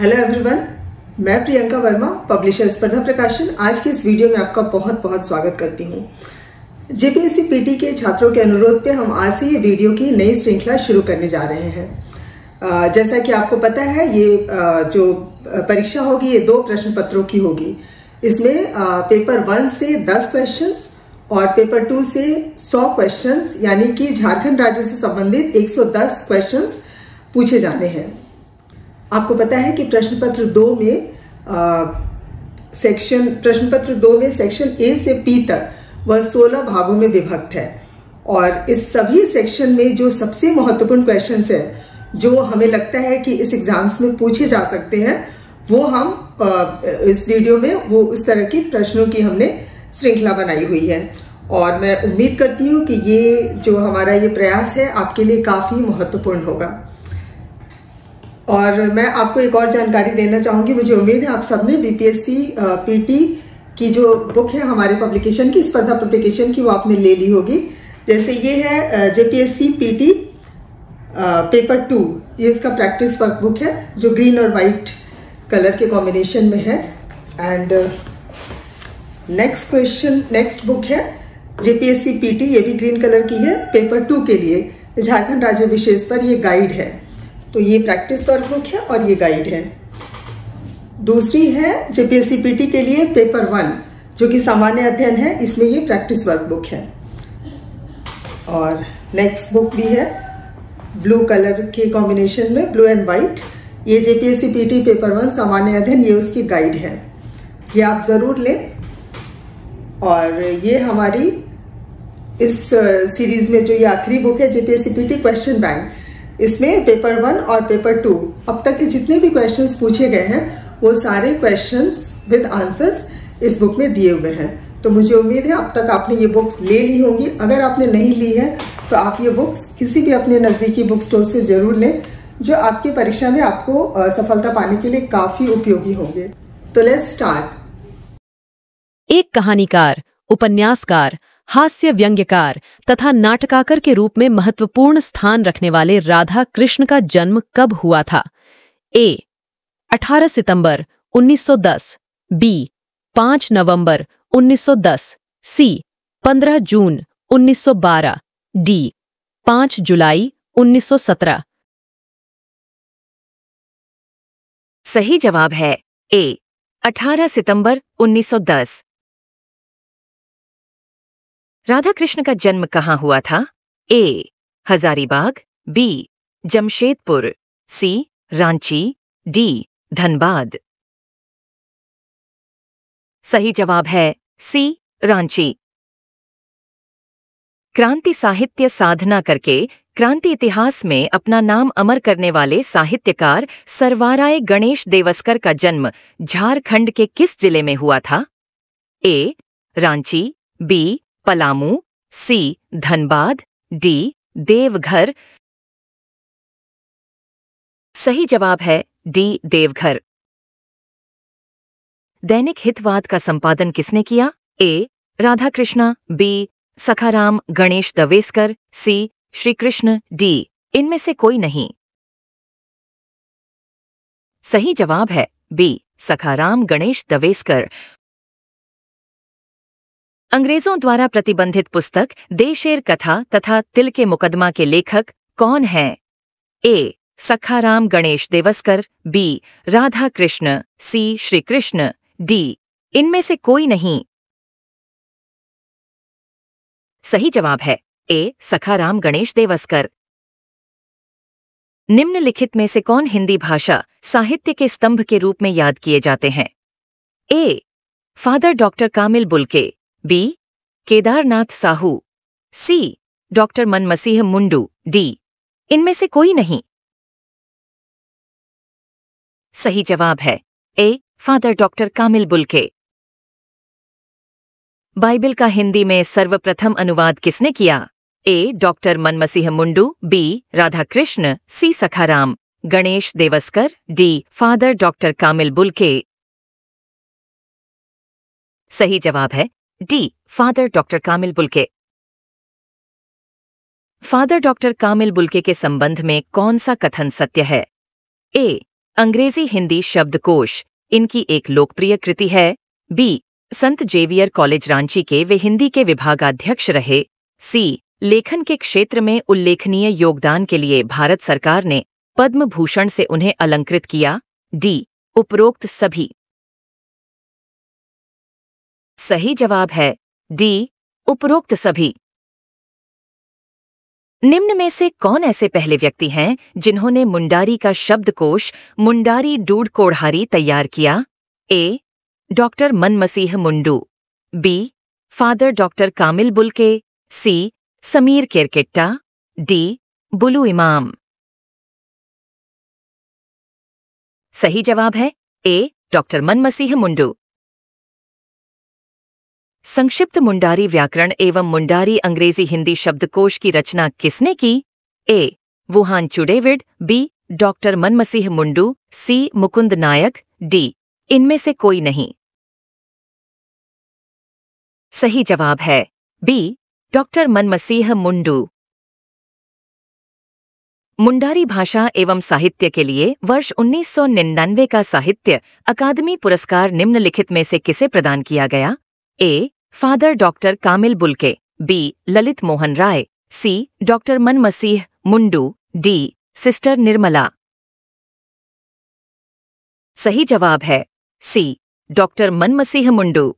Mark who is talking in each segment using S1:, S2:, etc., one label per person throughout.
S1: Hello everyone मैं Priyanka Verma publisher स्पर्धा प्रकाशन आज के इस वीडियो में आपका बहुत बहुत स्वागत करती हूँ जेपीएससी पीटी के छात्रों के अनुरोध पे हम आज से ये वीडियो की नई श्रृंखला शुरू करने जा रहे हैं जैसा कि आपको पता है ये जो परीक्षा होगी ये दो प्रश्न पत्रों की होगी इसमें पेपर वन से दस क्वेश्चंस और पेपर टू से 100 क्वेश्चंस यानी कि झारखंड राज्य से संबंधित 110 क्वेश्चंस पूछे जाने हैं आपको पता है कि प्रश्न पत्र दो में सेक्शन प्रश्न पत्र दो में सेक्शन ए से पी तक वह 16 भागों में विभक्त है और इस सभी सेक्शन में जो सबसे महत्वपूर्ण क्वेश्चन है जो हमें लगता है कि इस एग्जाम्स में पूछे जा सकते हैं वो हम आ, इस वीडियो में वो उस तरह के प्रश्नों की हमने श्रृंखला बनाई हुई है और मैं उम्मीद करती हूँ कि ये जो हमारा ये प्रयास है आपके लिए काफ़ी महत्वपूर्ण होगा और मैं आपको एक और जानकारी देना चाहूँगी मुझे उम्मीद है आप सबने बीपीएससी पीटी की जो बुक है हमारे पब्लिकेशन की स्पर्धा पब्लिकेशन की वो आपने ले ली होगी जैसे ये है जेपीएससी पीटी पेपर टू ये इसका प्रैक्टिस वर्क बुक है जो ग्रीन और वाइट कलर के कॉम्बिनेशन में है and next question next book है जेपीएससी पीटी ये भी ग्रीन कलर की है पेपर टू के लिए झारखंड राज्य विशेष पर ये गाइड है तो ये प्रैक्टिस वर्क बुक है और ये गाइड है दूसरी है जेपीएससी पीटी के लिए पेपर वन जो कि सामान्य अध्ययन है इसमें ये प्रैक्टिस वर्क बुक है और नेक्स्ट बुक भी है ब्लू कलर के कॉम्बिनेशन में ब्लू एंड वाइट ये जेपीएससी पीटी पेपर वन सामान्य अध्ययन ये उसकी गाइड है ये आप ज़रूर लें और ये हमारी इस सीरीज में जो ये आखिरी बुक है जेपीएससी पीटी क्वेश्चन बैंक इसमें पेपर वन और पेपर टू अब तक के जितने भी क्वेश्चंस पूछे गए हैं वो सारे क्वेश्चंस विद आंसर्स इस बुक में दिए हुए हैं तो मुझे उम्मीद है अब तक आपने ये बुक्स ले ली होंगी अगर आपने नहीं ली है तो आप ये बुक्स किसी भी अपने नज़दीकी बुक स्टोर से जरूर लें जो आपकी परीक्षा में आपको सफलता पाने के लिए काफ़ी उपयोगी होंगे तो लेट्स स्टार्ट
S2: एक कहानीकार उपन्यासकार हास्य व्यंग्यकार तथा नाटकाकर के रूप में महत्वपूर्ण स्थान रखने वाले राधा कृष्ण का जन्म कब हुआ था ए 18 सितंबर 1910 बी 5 नवंबर 1910 सी 15 जून 1912 डी 5 जुलाई 1917 सही जवाब है ए 18 सितंबर 1910 राधा कृष्ण का जन्म कहाँ हुआ था A Hazaribagh B Jamshedpur C Ranchi D Dhanbad सही जवाब है सी रांची क्रांति साहित्य साधना करके क्रांति इतिहास में अपना नाम अमर करने वाले साहित्यकार सरवाराय गणेश देवस्कर का जन्म झारखंड के किस जिले में हुआ था A Ranchi B Palamu C Dhanbad D Deoghar सही जवाब है डी देवघर दैनिक हितवाद का संपादन किसने किया A Radha Krishna B Sakharam Ganesh Deuskar C Shri Krishna D इनमें से कोई नहीं सही जवाब है बी सखाराम गणेश दवेस्कर अंग्रेजों द्वारा प्रतिबंधित पुस्तक देशेर कथा तथा तिल के मुकदमा के लेखक कौन हैं A Sakharam Ganesh Deuskar B Radha Krishna C Shri Krishna D इनमें से कोई नहीं सही जवाब है ए सखाराम गणेश देवस्कर निम्नलिखित में से कौन हिंदी भाषा साहित्य के स्तंभ के रूप में याद किए जाते हैं A father doctor Camille Bulcke B Kedarnath Sahu C doctor Manmasih Mundu D इनमें से कोई नहीं सही जवाब है A father doctor Camille Bulcke Bible का हिंदी में सर्वप्रथम अनुवाद किसने किया A doctor Manmasih Mundu B Radha Krishna C Sakharam Ganesh Deuskar D father doctor Camille Bulcke सही जवाब है D father doctor Camille Bulcke father doctor Camille Bulcke के संबंध में कौन सा कथन सत्य है ए अंग्रेजी हिंदी शब्दकोश इनकी एक लोकप्रिय कृति है बी संत जेवियर कॉलेज रांची के वे हिंदी के विभागाध्यक्ष रहे सी लेखन के क्षेत्र में उल्लेखनीय योगदान के लिए भारत सरकार ने पद्म भूषण से उन्हें अलंकृत किया डी उपरोक्त सभी सही जवाब है डी उपरोक्त सभी निम्न में से कौन ऐसे पहले व्यक्ति हैं जिन्होंने मुंडारी का शब्दकोश मुंडारी डूड कोढ़ारी तैयार किया A doctor Manmasih Mundu B father doctor Camille Bulcke C Samir Kerketta D Bulu Imam सही जवाब है ए डॉक्टर मनमसीह मुंडू संक्षिप्त मुंडारी व्याकरण एवं मुंडारी अंग्रेजी हिंदी शब्दकोश की रचना किसने की ए वुहान चुडेविड B doctor Manmasih Mundu C Mukund Nayak D इनमें से कोई नहीं सही जवाब है बी डॉक्टर मनमसीह मुंडू मुंडारी भाषा एवं साहित्य के लिए वर्ष 1999 का साहित्य अकादमी पुरस्कार निम्नलिखित में से किसे प्रदान किया गया A father doctor Camille Bulcke B Lalit Mohan Rai C doctor Man Masih Mundu D sister Nirmala सही जवाब है सी डॉक्टर मन मसीह मुंडू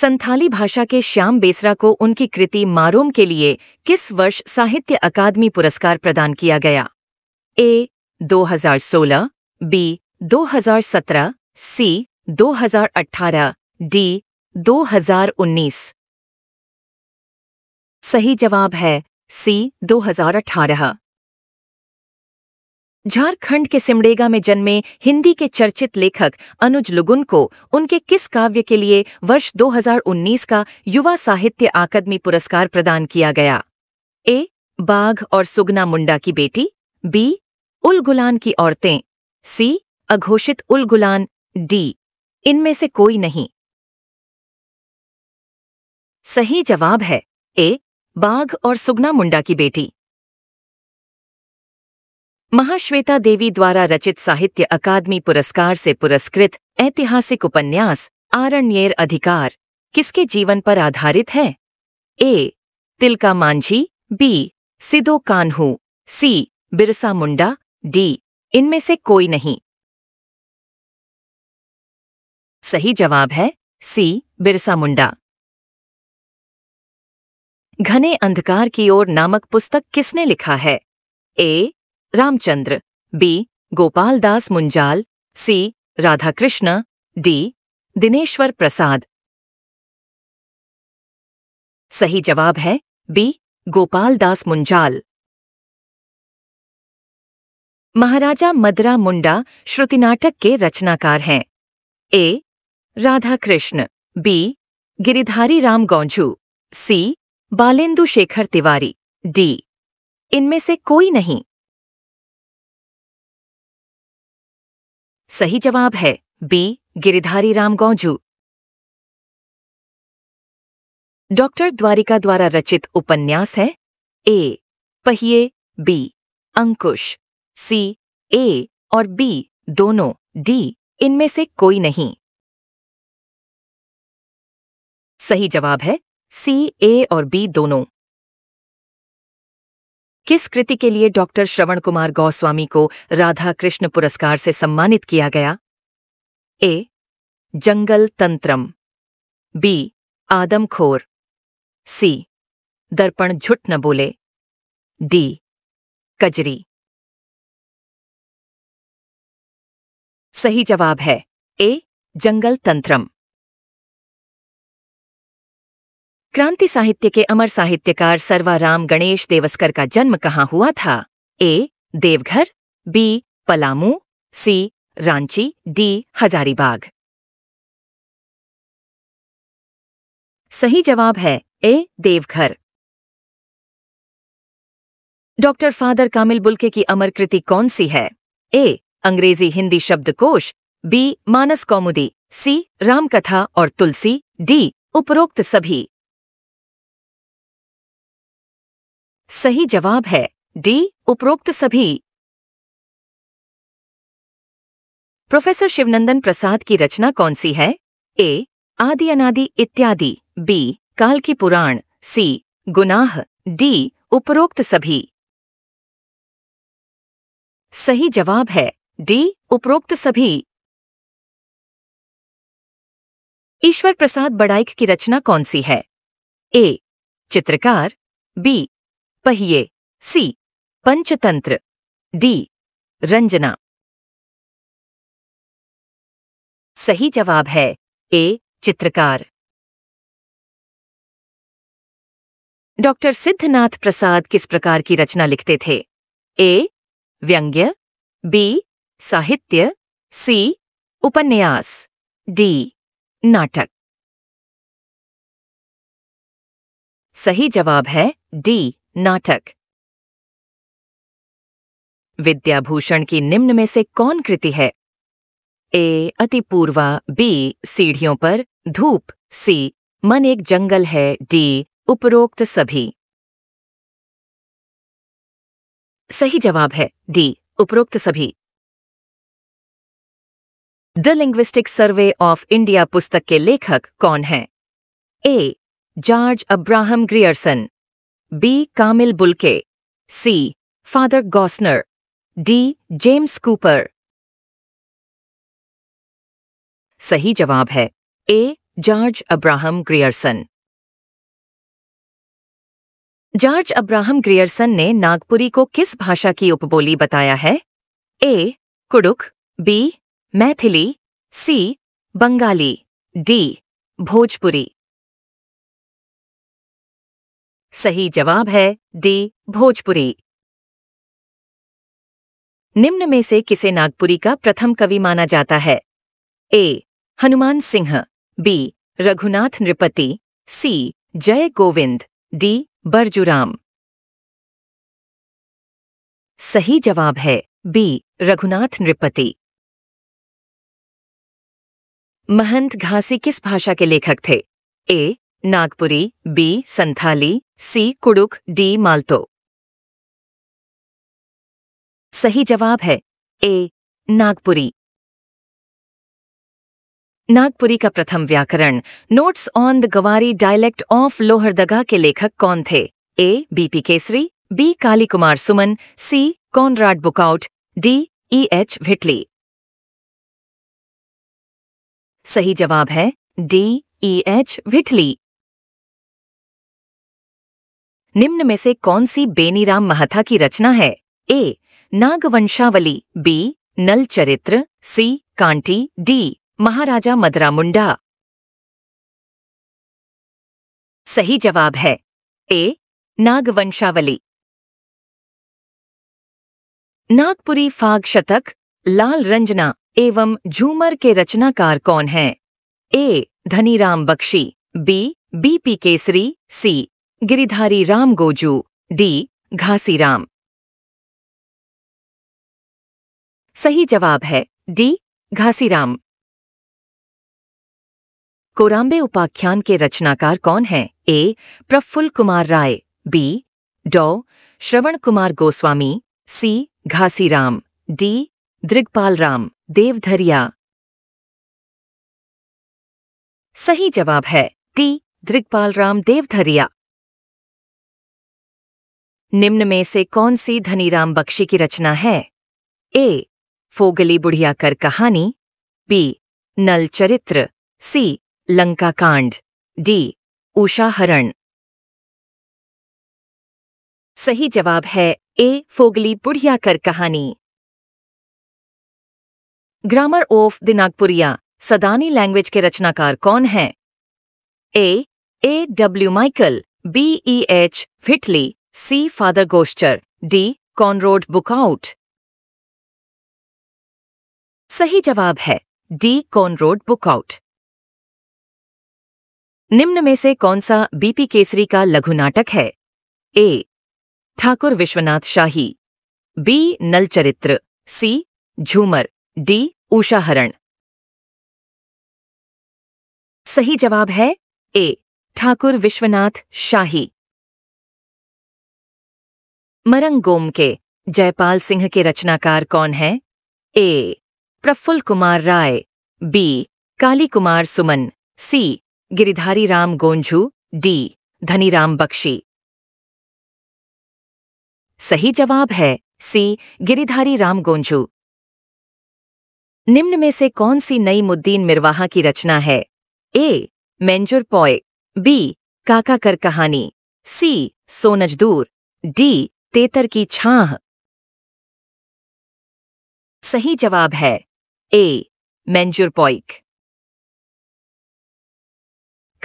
S2: संथाली भाषा के श्याम बेसरा को उनकी कृति मारोम के लिए किस वर्ष साहित्य अकादमी पुरस्कार प्रदान किया गया ए 2016, बी 2017, सी 2018 डी 2019 सही जवाब है सी 2018 झारखंड के सिमडेगा में जन्मे हिंदी के चर्चित लेखक अनुज लुगुन को उनके किस काव्य के लिए वर्ष 2019 का युवा साहित्य अकादमी पुरस्कार प्रदान किया गया ए बाघ और सुगना मुंडा की बेटी बी उल गुलान की औरतें सी अघोषित उल गुलान डी इनमें से कोई नहीं सही जवाब है ए बाघ और सुगना मुंडा की बेटी महाश्वेता देवी द्वारा रचित साहित्य अकादमी पुरस्कार से पुरस्कृत ऐतिहासिक उपन्यास आरण्येर अधिकार किसके जीवन पर आधारित है A Tilka Manjhi B Sido Kanhu C Birsa Munda D इनमें से कोई नहीं सही जवाब है सी बिरसा मुंडा घने अंधकार की ओर नामक पुस्तक किसने लिखा है A Ramchandra B Gopal Das Munjal C Radhakrishna D Dineshwar Prasad सही जवाब है बी गोपाल दास मुंजाल महाराजा मदरा मुंडा श्रुति नाटक के रचनाकार हैं A Radha Krishna B Girdhari Ram Gonjhu C Balendu Shekhar Tiwari D इनमें से कोई नहीं सही जवाब है बी गिरिधारी राम गौंझू डॉक्टर द्वारिका द्वारा रचित उपन्यास है ए पहिए बी अंकुश सी ए और बी दोनों डी इनमें से कोई नहीं सही जवाब है सी ए और बी दोनों किस कृति के लिए डॉक्टर श्रवण कुमार गौस्वामी को राधा कृष्ण पुरस्कार से सम्मानित किया गया ए जंगल तंत्रम बी आदमखोर सी दर्पण झुट न बोले डी कजरी सही जवाब है ए जंगल तंत्रम क्रांति साहित्य के अमर साहित्यकार सर्वाराम गणेश देवस्कर का जन्म कहाँ हुआ था A Deoghar B Palamu C Ranchi D Hazaribagh सही जवाब है A Deoghar doctor father Camille Bulcke की अमर कृति कौन सी है ए अंग्रेजी हिंदी शब्दकोश बी मानस कौमुदी सी रामकथा और तुलसी डी उपरोक्त सभी सही जवाब है डी उपरोक्त सभी प्रोफेसर शिवनंदन प्रसाद की रचना कौन सी है ए आदि अनादि इत्यादि बी काल की पुराण सी गुनाह डी उपरोक्त सभी सही जवाब है डी उपरोक्त सभी ईश्वर प्रसाद बड़ाइक की रचना कौन सी है ए चित्रकार बी पहिए सी पंचतंत्र डी रंजना सही जवाब है ए चित्रकार डॉक्टर सिद्धनाथ प्रसाद किस प्रकार की रचना लिखते थे ए व्यंग्य बी साहित्य सी उपन्यास डी नाटक सही जवाब है डी नाटक विद्याभूषण की निम्न में से कौन कृति है ए अति पूर्वा बी सीढ़ियों पर धूप सी मन एक जंगल है डी उपरोक्त सभी सही जवाब है डी उपरोक्त सभी the linguistic survey of India पुस्तक के लेखक कौन हैं A George Abraham Grierson B. Kamil Bulke. C. Father Gosner. D. James Cooper. सही जवाब है A George Abraham Grierson George Abraham Grierson ने नागपुरी को किस भाषा की उपबोली बताया है A Kurukh B Maithili C Bengali D Bhojpuri सही जवाब है डी भोजपुरी निम्न में से किसे नागपुरी का प्रथम कवि माना जाता है A Hanuman Singh B Raghunath Nripati C Jai Govind D बर्जुराम सही जवाब है बी रघुनाथ नृपति महंत घासी किस भाषा के लेखक थे A Nagpuri B Santhali C Kurukh D Malto सही जवाब है ए नागपुरी नागपुरी का प्रथम व्याकरण notes on the Gawari dialect of Lohardaga के लेखक कौन थे A B P Kesari B Kali Kumar Suman C Conrad Buckout D E H Whitley सही जवाब है डी ई एच विटली निम्न में से कौन सी बेनीराम महथा की रचना है ए नागवंशावली बी नल चरित्र सी कांटी डी महाराजा मदरा मुंडा सही जवाब है ए नागवंशावली नागपुरी फाग शतक लाल रंजना एवं झूमर के रचनाकार कौन हैं? A Dhaniram Bakshi B B P Kesari C Girdhari Ram Gonjhu D Ghasiram सही जवाब है डी घासीराम कोराम्बे उपाख्यान के रचनाकार कौन हैं ए प्रफुल्ल कुमार राय बी डॉ श्रवण कुमार गोस्वामी सी घासीराम डी दृगपाल राम देवधरिया सही जवाब है टी दृगपाल राम देवधरिया निम्न में से कौन सी धनीराम बख्शी की रचना है ए फोगली बुढ़िया कर कहानी बी नल चरित्र सी लंका कांड डी उषा हरण सही जवाब है ए फोगली बुढ़िया कर कहानी grammar of the Nagpuria Sadani language के रचनाकार कौन हैं? A A W Michael B E H Whitley C. Father Goscher D. Conrad Bookout सही जवाब है डी कॉनरोड बुकआउट निम्न में से कौन सा बीपी केसरी का लघु नाटक है A Thakur Vishwanath Shahi B Nalcharitra C Jhumar D उषाहरण सही जवाब है ए ठाकुर विश्वनाथ शाही मरंगोम के जयपाल सिंह के रचनाकार कौन हैं? A Prafulla Kumar Rai B Kali Kumar Suman C Girdhari Ram Gonjhu D Dhaniram Bakshi सही जवाब है सी गिरिधारी राम गोंझू निम्न में से कौन सी नई मुद्दीन मिर्वाहा की रचना है ए मेंजुर पॉय बी काका कर कहानी सी सोनजदूर डी तेतर की छाह सही जवाब है ए मैंजुरपोइक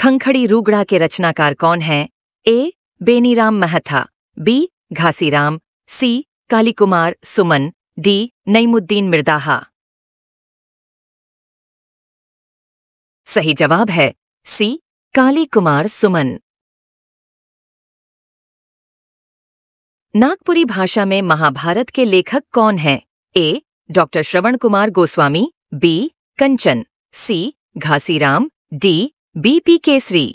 S2: खंखड़ी रूगड़ा के रचनाकार कौन हैं? A Beniram Mahatha B Ghasiram C Kali Kumar Suman D Naimuddin Mirdaha सही जवाब है सी काली कुमार सुमन नागपुरी भाषा में महाभारत के लेखक कौन हैं? A doctor Shravan Kumar Goswami B Kanchan C Ghasiram D B P Kesari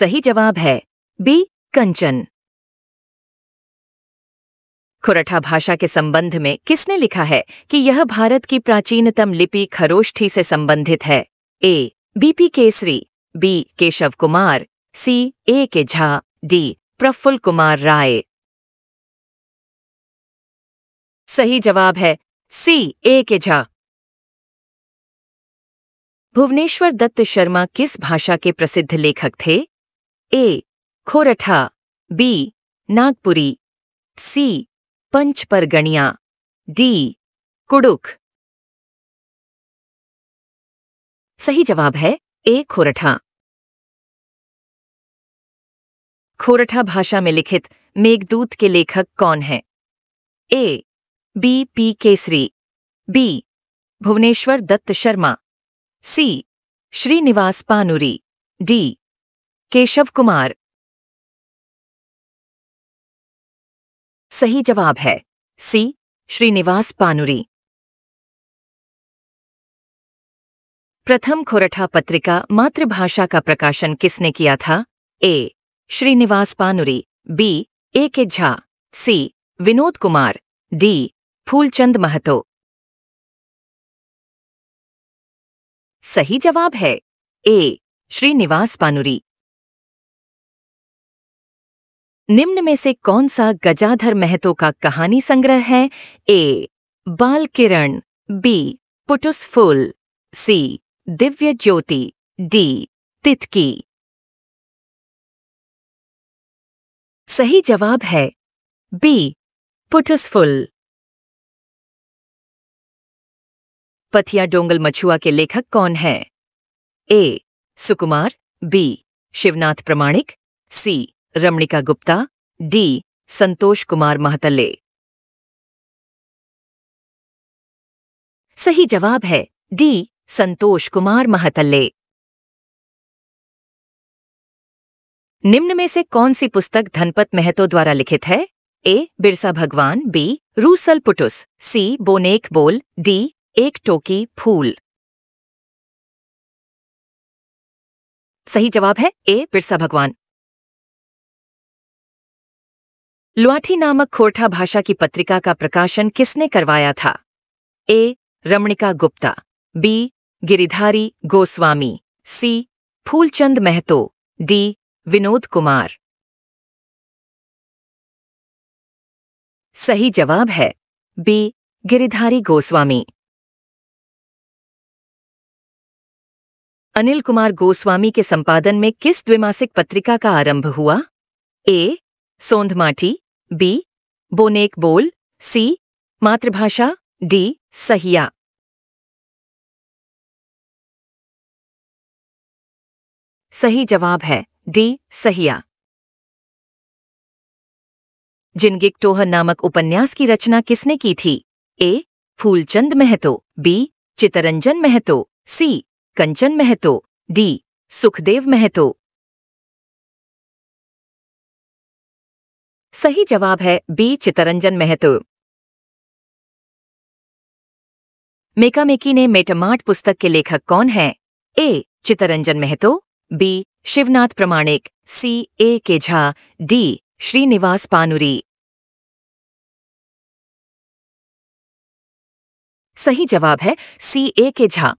S2: सही जवाब है बी कंचन खुरठा भाषा के संबंध में किसने लिखा है कि यह भारत की प्राचीनतम लिपि खरोष्ठी से संबंधित है A B P Kesari B Keshav Kumar C A K Jha D Prafulla Kumar Rai सही जवाब है सी ए के झा भुवनेश्वर दत्त शर्मा किस भाषा के प्रसिद्ध लेखक थे A Khortha B Nagpuri C Panch Parganiya D Kurukh सही जवाब है ए खोरठा खोरठा भाषा में लिखित मेघदूत के लेखक कौन हैं A B P Kesari B Bhuvaneshwar Dutt Sharma C Shrinivas Panuri D Keshav Kumar सही जवाब है सी श्रीनिवास पानुरी प्रथम खोरठा पत्रिका मातृभाषा का प्रकाशन किसने किया था ए Srinivas पानुरी B A K Jha C Vinod Kumar D Phulchand Mahato सही जवाब है ए श्रीनिवास पानुरी निम्न में से कौन सा गजाधर महतो का कहानी संग्रह है ए बाल किरण बी पुटुस फूल सी दिव्य ज्योति डी तितकी सही जवाब है बी पुटसफुल पथिया डोंगल मछुआ के लेखक कौन है ए सुकुमार B Shivnath Pramanik C Ramnika Gupta D Santosh Kumar Mahatle सही जवाब है डी संतोष कुमार महतले निम्न में से कौन सी पुस्तक धनपत महतो द्वारा लिखित है ए बिरसा भगवान बी रूसल पुटुस सी बोनेक बोल डी एक टोकी फूल सही जवाब है ए बिरसा भगवान लुआठी नामक खोरठा भाषा की पत्रिका का प्रकाशन किसने करवाया था A Ramnika Gupta B Girdhari Goswami C Phulchand Mahato D Vinod Kumar सही जवाब है बी गिरिधारी गोस्वामी अनिल कुमार गोस्वामी के संपादन में किस द्विमासिक पत्रिका का आरंभ हुआ ए सोंधमाटी बी बोनेक बोल सी मातृभाषा डी सहिया सही जवाब है डी सहिया जिनगिक टोह नामक उपन्यास की रचना किसने की थी A Phulchand Mahato B Chitranjan Mahato C Kanchan Mahato D Sukhdev Mahato सही जवाब है बी चितरंजन महतो मेकामेकी ने मेटमाट पुस्तक के लेखक कौन हैं? A Chitranjan Mahato B Shivnath Pramanik C A K Jha D Srinivas पानुरी सही जवाब है सी ए के झा